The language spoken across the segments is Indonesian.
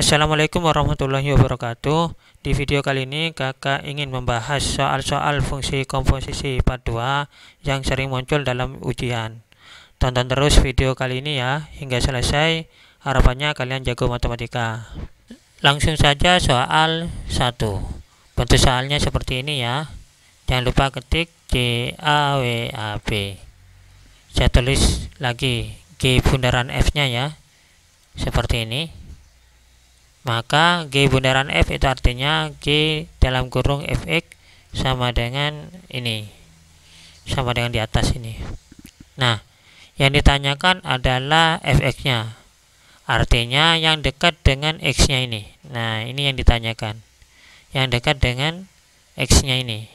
Assalamualaikum warahmatullahi wabarakatuh Di video kali ini kakak ingin membahas soal-soal fungsi komposisi part 2 yang sering muncul dalam ujian Tonton terus video kali ini ya hingga selesai harapannya kalian jago matematika Langsung saja soal 1 Bentuk soalnya seperti ini ya Jangan lupa ketik GAWAB A W Saya tulis lagi G bundaran F nya ya Seperti ini maka G bundaran F itu artinya G dalam kurung Fx sama dengan ini sama dengan di atas ini nah yang ditanyakan adalah Fx nya artinya yang dekat dengan X nya ini nah ini yang ditanyakan yang dekat dengan X nya ini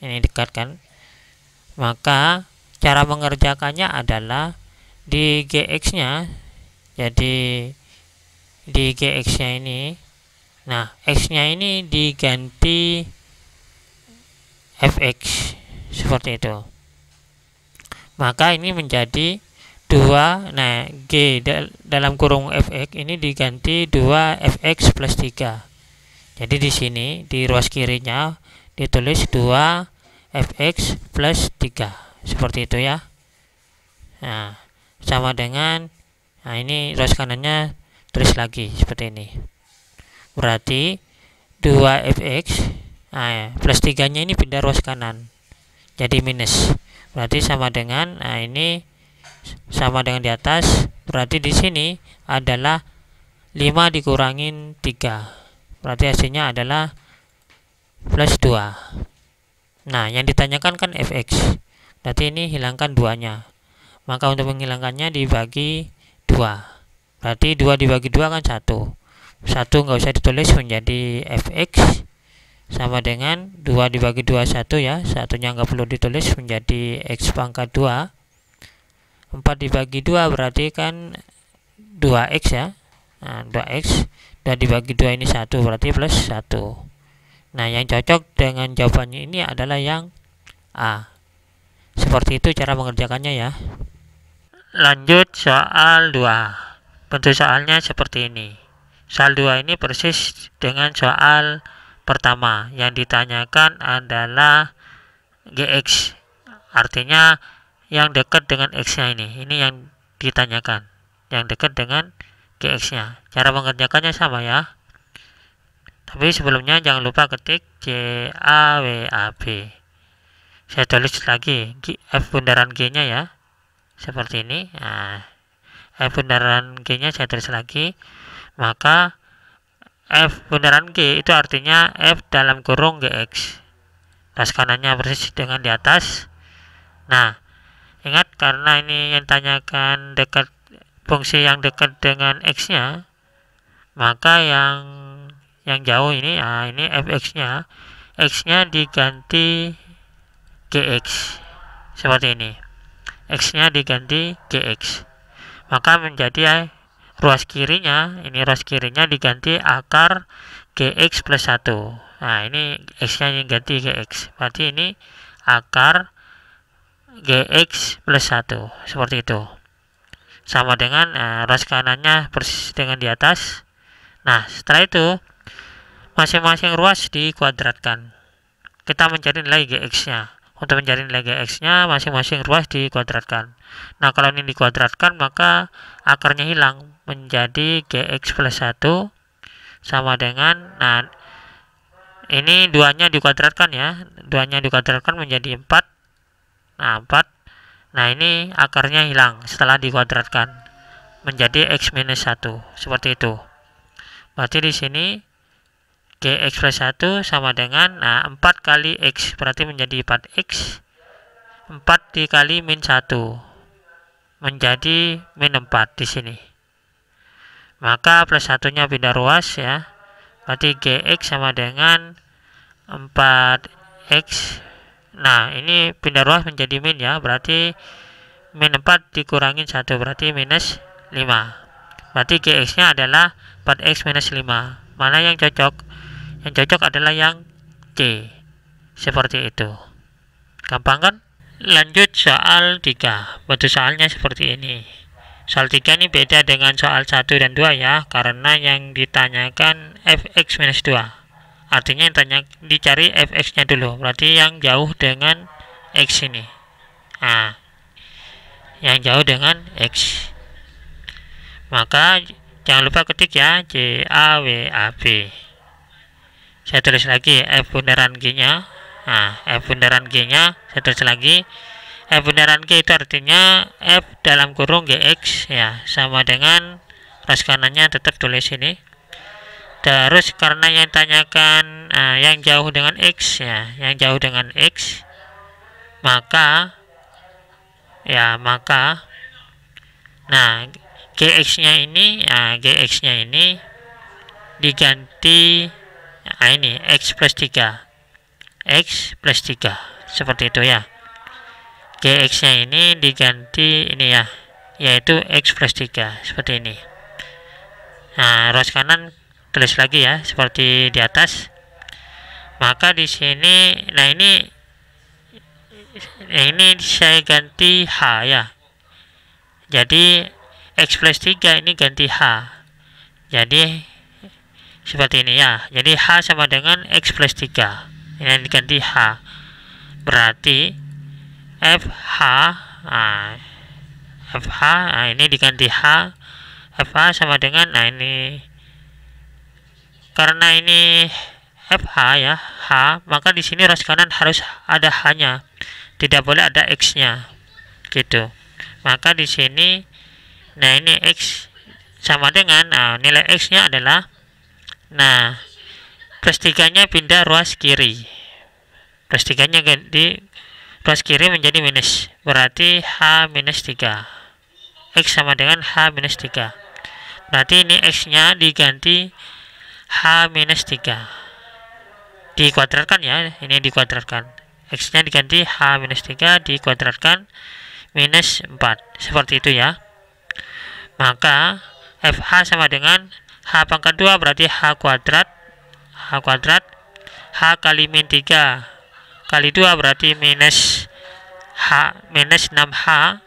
ini dekat kan maka cara mengerjakannya adalah di GX nya jadi di gx-nya ini. Nah, x-nya ini diganti fx seperti itu. Maka ini menjadi 2, nah G dalam kurung fx ini diganti 2 fx plus 3. Jadi di sini, di ruas kirinya ditulis 2 fx plus 3. Seperti itu ya. Nah, sama dengan, nah ini ruas kanannya tulis lagi seperti ini berarti 2fx nah, ya, plus 3 nya ini pindah ruas kanan jadi minus berarti sama dengan nah ini sama dengan di atas berarti di sini adalah 5 dikurangin 3 berarti hasilnya adalah plus 2 nah yang ditanyakan kan fx berarti ini hilangkan 2 nya maka untuk menghilangkannya dibagi 2 berarti 2 dibagi 2 kan 1 1 nggak usah ditulis menjadi fx sama dengan 2 dibagi 2 1 ya satunya nggak perlu ditulis menjadi x pangkat 2 4 dibagi 2 berarti kan 2x ya nah, 2x 2 dibagi 2 ini 1 berarti plus 1 nah yang cocok dengan jawabannya ini adalah yang A seperti itu cara mengerjakannya ya lanjut soal 2 Bentuk soalnya seperti ini. Soal 2 ini persis dengan soal pertama. Yang ditanyakan adalah GX. Artinya yang dekat dengan X-nya ini. Ini yang ditanyakan. Yang dekat dengan GX-nya. Cara mengerjakannya sama ya. Tapi sebelumnya jangan lupa ketik A A W B. saya tulis lagi F bundaran G nya ya seperti ini nah F eh, bundaran G-nya saya tulis lagi, maka F bundaran G itu artinya F dalam kurung GX. Batas nah, kanannya persis dengan di atas. Nah, ingat karena ini yang tanyakan dekat fungsi yang dekat dengan X-nya, maka yang yang jauh ini, ya, ini fx-nya, x-nya diganti gx seperti ini. X-nya diganti GX maka menjadi ruas kirinya ini ruas kirinya diganti akar gx plus 1 nah ini x nya ini diganti gx berarti ini akar gx plus 1 seperti itu sama dengan eh, ruas kanannya persis dengan di atas nah setelah itu masing-masing ruas dikuadratkan kita mencari nilai gx nya untuk mencari nilai X-nya, masing-masing ruas dikuadratkan. Nah, kalau ini dikuadratkan, maka akarnya hilang menjadi GX plus 1 sama dengan, nah, ini duanya dikuadratkan ya. Duanya dikuadratkan menjadi 4. Nah, 4. Nah, ini akarnya hilang setelah dikuadratkan menjadi X minus 1. Seperti itu. Berarti di sini Gx plus 1 sama dengan nah, 4 kali X berarti menjadi 4X 4 dikali min 1 menjadi min 4 di sini maka plus satunya pindah ruas ya berarti Gx sama dengan 4X nah ini pindah ruas menjadi min ya berarti min 4 dikurangin 1 berarti minus 5 berarti Gx nya adalah 4X minus 5 mana yang cocok yang cocok adalah yang C. Seperti itu. Gampang kan? Lanjut soal 3. Bentuk soalnya seperti ini. Soal 3 ini beda dengan soal 1 dan 2 ya, karena yang ditanyakan fx-2. Artinya yang tanya, dicari fx-nya dulu, berarti yang jauh dengan x ini. Nah, yang jauh dengan x. Maka jangan lupa ketik ya, C, A, W, A, B saya tulis lagi F bundaran G nya nah F bundaran G nya saya tulis lagi F bundaran G itu artinya F dalam kurung GX ya sama dengan ras kanannya tetap tulis ini terus karena yang tanyakan uh, yang jauh dengan X ya yang jauh dengan X maka ya maka nah GX nya ini ya nah, GX nya ini diganti nah, ini X plus 3 X plus 3 seperti itu ya GX nya ini diganti ini ya yaitu X plus 3 seperti ini nah ruas kanan tulis lagi ya seperti di atas maka di sini nah ini nah, ini saya ganti H ya jadi X plus 3 ini ganti H jadi seperti ini ya jadi H sama dengan X plus 3 ini diganti H berarti FH nah, FH nah ini diganti H FH sama dengan nah ini karena ini FH ya H maka di sini ras kanan harus ada H-nya tidak boleh ada X-nya gitu maka di sini nah ini X sama dengan nah, nilai X-nya adalah nah plus 3-nya pindah ruas kiri plus 3-nya ganti ruas kiri menjadi minus berarti H minus 3 X sama dengan H minus 3 berarti ini X nya diganti H minus 3 dikuadratkan ya ini dikuadratkan X nya diganti H minus 3 dikuadratkan minus 4 seperti itu ya maka FH sama dengan H pangkat 2 berarti H kuadrat H kuadrat H kali min 3 kali 2 berarti minus H minus 6H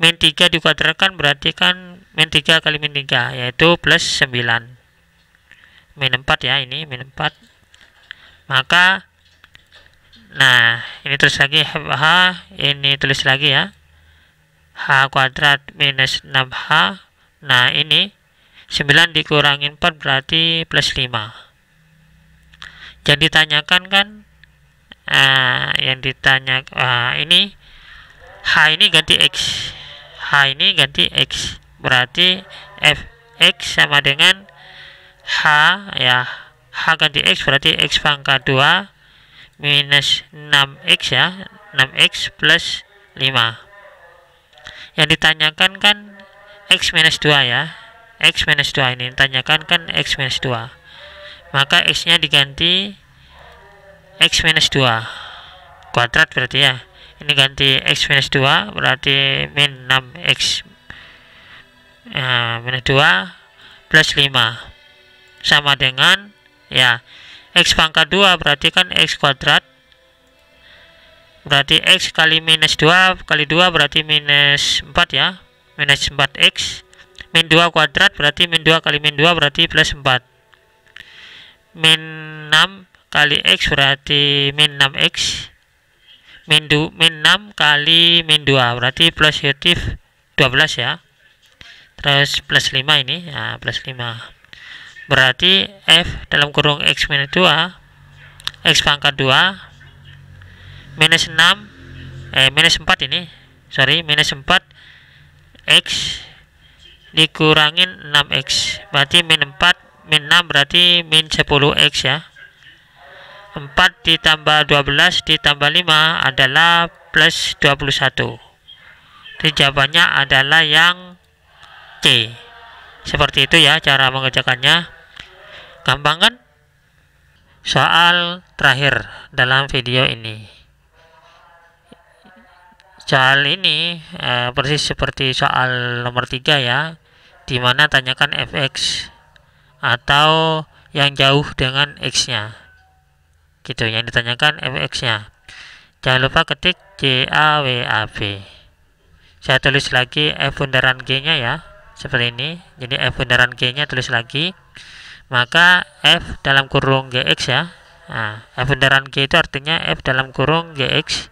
min 3 dikuadratkan berarti kan min 3 kali min 3 yaitu plus 9 min 4 ya ini min 4 maka nah ini tulis lagi H ini tulis lagi ya H kuadrat minus 6H nah ini 9 dikurangi 4 berarti plus 5 yang ditanyakan kan uh, yang ditanya uh, ini H ini ganti X H ini ganti X berarti F X sama dengan H ya H ganti X berarti X pangkat 2 minus 6X ya 6X plus 5 yang ditanyakan kan X minus 2 ya X minus 2 ini tanyakan kan X minus 2 maka X nya diganti X minus 2 kuadrat berarti ya ini ganti X minus 2 berarti min 6X nah, ya, minus 2 plus 5 sama dengan ya X pangkat 2 berarti kan X kuadrat berarti X kali minus 2 kali 2 berarti minus 4 ya minus 4X min 2 kuadrat berarti min 2 kali min 2 berarti plus 4 min 6 kali x berarti min 6x min, du, min 6 kali min 2 berarti plus 12 ya terus plus 5 ini ya plus 5 berarti f dalam kurung x minus 2 x pangkat 2 minus 6 eh minus 4 ini sorry minus 4 x dikurangin 6x berarti min 4 min 6 berarti min 10x ya 4 ditambah 12 ditambah 5 adalah plus 21 jadi jawabannya adalah yang C seperti itu ya cara mengerjakannya gampang kan soal terakhir dalam video ini soal ini eh, persis seperti soal nomor 3 ya di mana tanyakan fx atau yang jauh dengan x-nya. Gitu, yang ditanyakan fx-nya. Jangan lupa ketik JAWAB. Saya tulis lagi F bundaran G-nya ya, seperti ini. Jadi F bundaran G-nya tulis lagi. Maka F dalam kurung GX ya. Nah, F bundaran G itu artinya F dalam kurung GX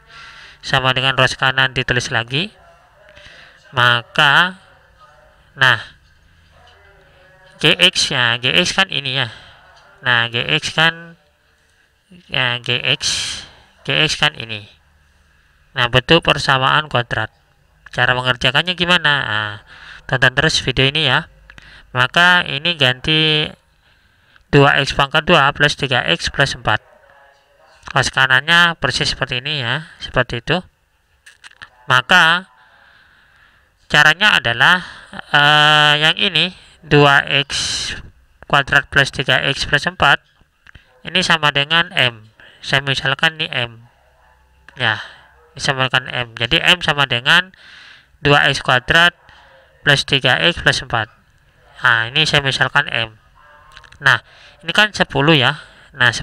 sama dengan ruas kanan ditulis lagi. Maka nah GX ya GX kan ini ya nah GX kan ya GX GX kan ini nah bentuk persamaan kuadrat cara mengerjakannya gimana nah, tonton terus video ini ya maka ini ganti 2x pangkat 2 plus 3x plus 4 kelas kanannya persis seperti ini ya seperti itu maka caranya adalah uh, yang ini 2x kuadrat plus 3x plus 4 ini sama dengan M saya misalkan ini M ya disamakan M jadi M sama dengan 2x kuadrat plus 3x plus 4 nah ini saya misalkan M nah ini kan 10 ya nah 10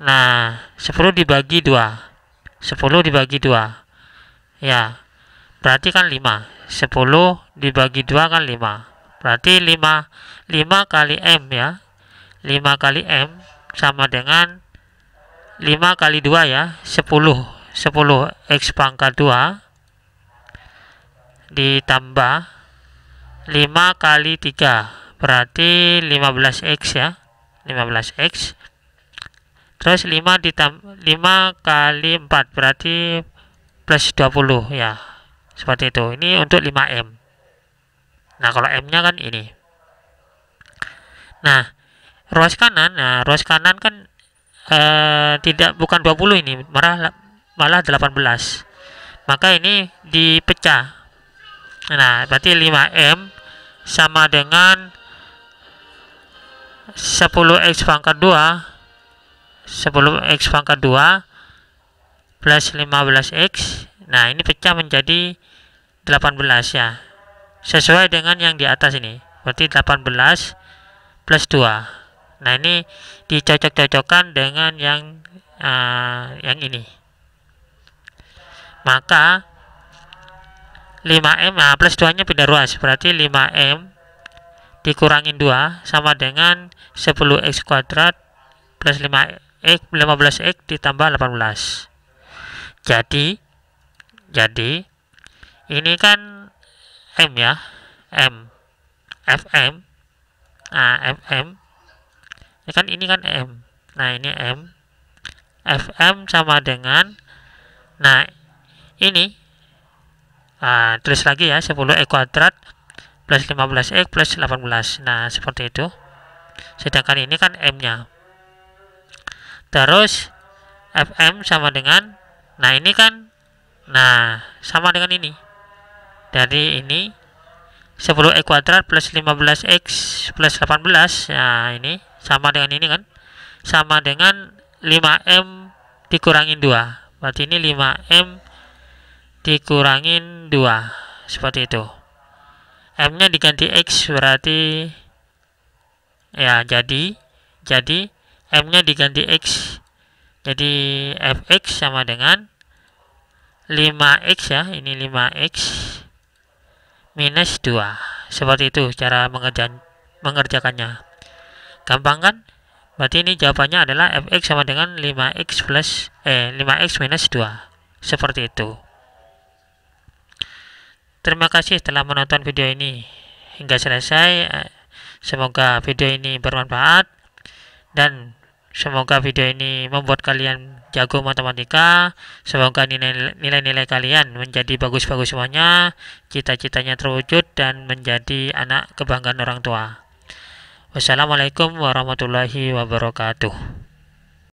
nah 10 dibagi 2 10 dibagi 2 ya berarti kan 5 10 dibagi 2 kan 5 berarti 5 5 kali M ya 5 kali M sama dengan 5 kali 2 ya 10 10 X pangkat 2 ditambah 5 kali 3 berarti 15X ya 15X terus 5 ditambah 5 kali 4 berarti plus 20 ya seperti itu ini untuk 5M Nah, kalau M-nya kan ini. Nah, ruas kanan, nah ruas kanan kan eh, tidak bukan 20 ini, malah malah 18. Maka ini dipecah. Nah, berarti 5M sama dengan 10x pangkat 2 10x pangkat 2 plus 15x nah ini pecah menjadi 18 ya sesuai dengan yang di atas ini berarti 18 plus 2 nah ini dicocok-cocokkan dengan yang uh, yang ini maka 5M nah plus 2 nya pindah ruas berarti 5M dikurangin 2 sama dengan 10X kuadrat plus 5X 15X ditambah 18 jadi jadi ini kan M ya M FM nah FM ini kan ini kan M nah ini M FM sama dengan nah ini nah, tulis lagi ya 10 E kuadrat plus 15 E plus 18 nah seperti itu sedangkan ini kan M nya terus FM sama dengan nah ini kan nah sama dengan ini dari ini 10x e kuadrat plus 15x plus 18 nah ya ini sama dengan ini kan sama dengan 5m dikurangin 2 berarti ini 5m dikurangin 2 seperti itu m nya diganti x berarti ya jadi jadi m nya diganti x jadi fx sama dengan 5x ya ini 5x minus 2 seperti itu cara mengerjakan mengerjakannya gampang kan berarti ini jawabannya adalah fx sama dengan 5x plus eh 5x minus 2 seperti itu terima kasih telah menonton video ini hingga selesai eh, semoga video ini bermanfaat dan Semoga video ini membuat kalian jago matematika. Semoga nilai-nilai kalian menjadi bagus-bagus semuanya, cita-citanya terwujud dan menjadi anak kebanggaan orang tua. Wassalamualaikum warahmatullahi wabarakatuh.